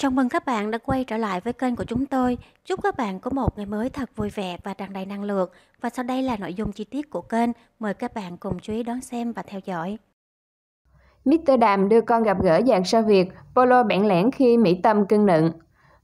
Chào mừng các bạn đã quay trở lại với kênh của chúng tôi. Chúc các bạn có một ngày mới thật vui vẻ và tràn đầy năng lượng. Và sau đây là nội dung chi tiết của kênh. Mời các bạn cùng chú ý đón xem và theo dõi. Mr. Đàm đưa con gặp gỡ dàn sao Việt, Polo bẽn lẻn khi Mỹ Tâm cưng nựng.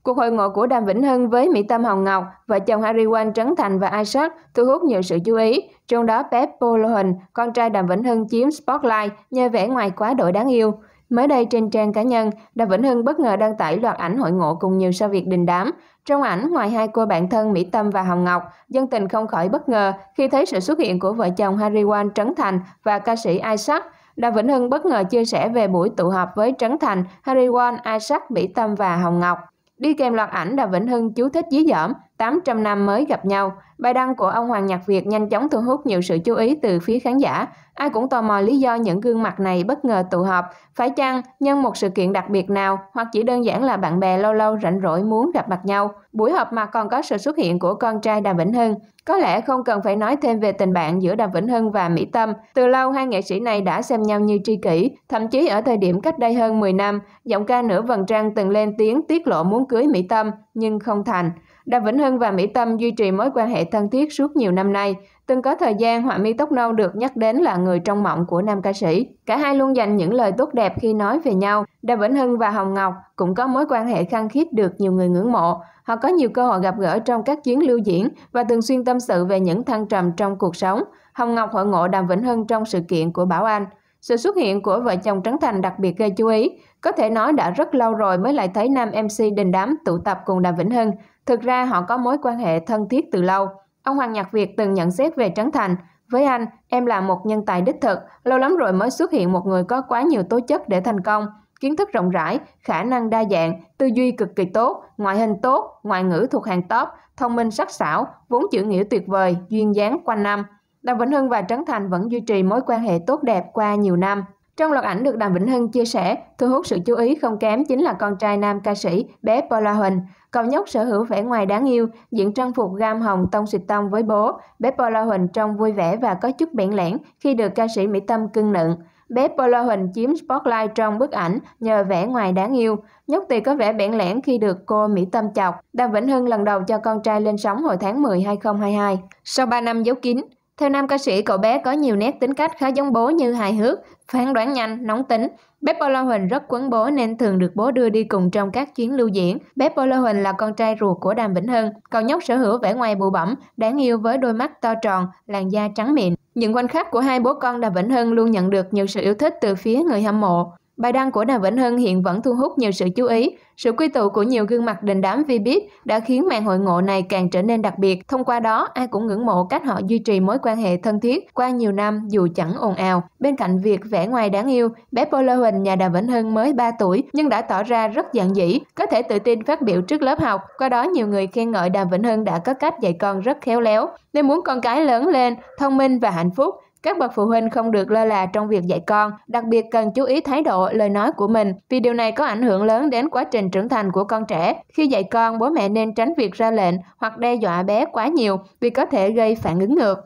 Cuộc hội ngộ của Đàm Vĩnh Hưng với Mỹ Tâm Hồng Ngọc, và chồng Harry Wan Trấn Thành và Isaac thu hút nhiều sự chú ý, trong đó Pep Polo Hình, con trai Đàm Vĩnh Hưng chiếm spotlight nhờ vẻ ngoài quá đổi đáng yêu. Mới đây trên trang cá nhân, Đàm Vĩnh Hưng bất ngờ đăng tải loạt ảnh hội ngộ cùng nhiều sao Việt đình đám. Trong ảnh, ngoài hai cô bạn thân Mỹ Tâm và Hồng Ngọc, dân tình không khỏi bất ngờ khi thấy sự xuất hiện của vợ chồng Harry Won Trấn Thành và ca sĩ Isaac. Đàm Vĩnh Hưng bất ngờ chia sẻ về buổi tụ họp với Trấn Thành, Harry Wan, Isaac, Mỹ Tâm và Hồng Ngọc. Đi kèm loạt ảnh Đàm Vĩnh Hưng chú thích dí dỏm, 800 năm mới gặp nhau, bài đăng của ông Hoàng Nhạc Việt nhanh chóng thu hút nhiều sự chú ý từ phía khán giả. Ai cũng tò mò lý do những gương mặt này bất ngờ tụ họp, phải chăng nhân một sự kiện đặc biệt nào hoặc chỉ đơn giản là bạn bè lâu lâu rảnh rỗi muốn gặp mặt nhau. Buổi họp mặt còn có sự xuất hiện của con trai Đàm Vĩnh Hưng. Có lẽ không cần phải nói thêm về tình bạn giữa Đàm Vĩnh Hưng và Mỹ Tâm. Từ lâu hai nghệ sĩ này đã xem nhau như tri kỷ, thậm chí ở thời điểm cách đây hơn 10 năm, giọng ca nửa Vân Trang từng lên tiếng tiết lộ muốn cưới Mỹ Tâm nhưng không thành. Đàm Vĩnh Hưng và Mỹ Tâm duy trì mối quan hệ thân thiết suốt nhiều năm nay. Từng có thời gian, họa mi tóc nâu được nhắc đến là người trong mộng của nam ca sĩ. Cả hai luôn dành những lời tốt đẹp khi nói về nhau. Đàm Vĩnh Hưng và Hồng Ngọc cũng có mối quan hệ khăng khít được nhiều người ngưỡng mộ. Họ có nhiều cơ hội gặp gỡ trong các chuyến lưu diễn và thường xuyên tâm sự về những thăng trầm trong cuộc sống. Hồng Ngọc hội ngộ Đàm Vĩnh Hưng trong sự kiện của Bảo Anh. Sự xuất hiện của vợ chồng Trấn Thành đặc biệt gây chú ý. Có thể nói đã rất lâu rồi mới lại thấy nam MC đình đám tụ tập cùng Đàm Vĩnh Hưng. Thực ra họ có mối quan hệ thân thiết từ lâu. Ông Hoàng Nhạc Việt từng nhận xét về Trấn Thành, với anh, em là một nhân tài đích thực, lâu lắm rồi mới xuất hiện một người có quá nhiều tố chất để thành công. Kiến thức rộng rãi, khả năng đa dạng, tư duy cực kỳ tốt, ngoại hình tốt, ngoại ngữ thuộc hàng top, thông minh sắc sảo, vốn chữ nghĩa tuyệt vời, duyên dáng quanh năm. Đàm Vĩnh Hưng và Trấn Thành vẫn duy trì mối quan hệ tốt đẹp qua nhiều năm. Trong loạt ảnh được Đàm Vĩnh Hưng chia sẻ, thu hút sự chú ý không kém chính là con trai nam ca sĩ bé Paula Huỳnh. Cậu nhóc sở hữu vẻ ngoài đáng yêu, diện trang phục gam hồng tông xịt tông với bố. Bé Paula Huỳnh trông vui vẻ và có chút bẽn lẽn khi được ca sĩ Mỹ Tâm cưng nựng. Bé Paula Huỳnh chiếm spotlight trong bức ảnh nhờ vẻ ngoài đáng yêu. Nhóc tỳ có vẻ bẽn lẽn khi được cô Mỹ Tâm chọc. Đàm Vĩnh Hưng lần đầu cho con trai lên sóng hồi tháng 10, 2022. Sau 3 năm giấu kín, theo nam ca sĩ, cậu bé có nhiều nét tính cách khá giống bố như hài hước, phán đoán nhanh, nóng tính. Bếp Bô La Huỳnh rất quấn bố nên thường được bố đưa đi cùng trong các chuyến lưu diễn. Bếp Bô La Huỳnh là con trai ruột của Đàm Vĩnh Hưng. Cậu nhóc sở hữu vẻ ngoài bụ bẩm, đáng yêu với đôi mắt to tròn, làn da trắng mịn. Những khoảnh khắc của hai bố con Đàm Vĩnh Hưng luôn nhận được nhiều sự yêu thích từ phía người hâm mộ. Bài đăng của Đàm Vĩnh Hưng hiện vẫn thu hút nhiều sự chú ý. Sự quy tụ của nhiều gương mặt đình đám Vbiz đã khiến màn hội ngộ này càng trở nên đặc biệt. Thông qua đó, ai cũng ngưỡng mộ cách họ duy trì mối quan hệ thân thiết qua nhiều năm dù chẳng ồn ào. Bên cạnh việc vẽ ngoài đáng yêu, bé Polo Huỳnh nhà Đàm Vĩnh Hưng mới 3 tuổi nhưng đã tỏ ra rất giản dị, có thể tự tin phát biểu trước lớp học. Qua đó, nhiều người khen ngợi Đàm Vĩnh Hưng đã có cách dạy con rất khéo léo. Nên muốn con cái lớn lên, thông minh và hạnh phúc, các bậc phụ huynh không được lơ là trong việc dạy con, đặc biệt cần chú ý thái độ, lời nói của mình, vì điều này có ảnh hưởng lớn đến quá trình trưởng thành của con trẻ. Khi dạy con, bố mẹ nên tránh việc ra lệnh hoặc đe dọa bé quá nhiều vì có thể gây phản ứng ngược.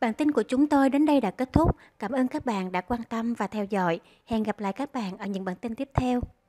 Bản tin của chúng tôi đến đây đã kết thúc. Cảm ơn các bạn đã quan tâm và theo dõi. Hẹn gặp lại các bạn ở những bản tin tiếp theo.